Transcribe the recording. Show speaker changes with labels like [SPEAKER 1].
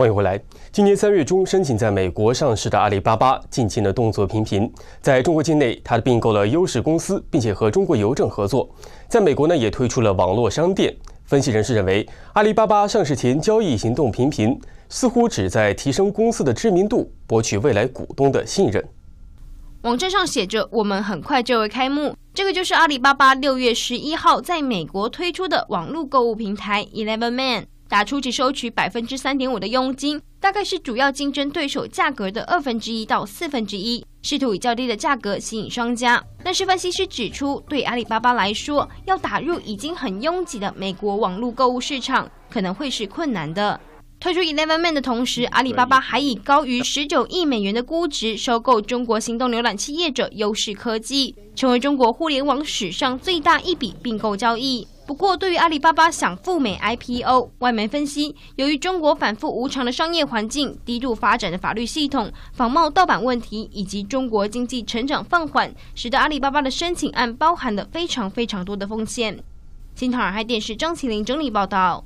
[SPEAKER 1] 欢迎回来。今年三月中申请在美国上市的阿里巴巴，近期的动作频频。在中国境内，它并购了优势公司，并且和中国邮政合作。在美国呢，也推出了网络商店。分析人士认为，阿里巴巴上市前交易行动频频，似乎旨在提升公司的知名度，博取未来股东的信任。
[SPEAKER 2] 网站上写着：“我们很快就会开幕。”这个就是阿里巴巴六月十一号在美国推出的网络购物平台 Eleven Man。打出只收取百分之三点五的佣金，大概是主要竞争对手价格的二分之一到四分之一，试图以较低的价格吸引商家。但是分析师指出，对阿里巴巴来说，要打入已经很拥挤的美国网络购物市场，可能会是困难的。推出 e l e v e n m e n 的同时，阿里巴巴还以高于十九亿美元的估值收购中国行动浏览器业者优视科技，成为中国互联网史上最大一笔并购交易。不过，对于阿里巴巴想赴美 IPO，外媒分析，由于中国反复无常的商业环境、低度发展的法律系统、仿冒盗版问题，以及中国经济成长放缓，使得阿里巴巴的申请案包含了非常非常多的风险。新唐海电视张麒麟整理报道。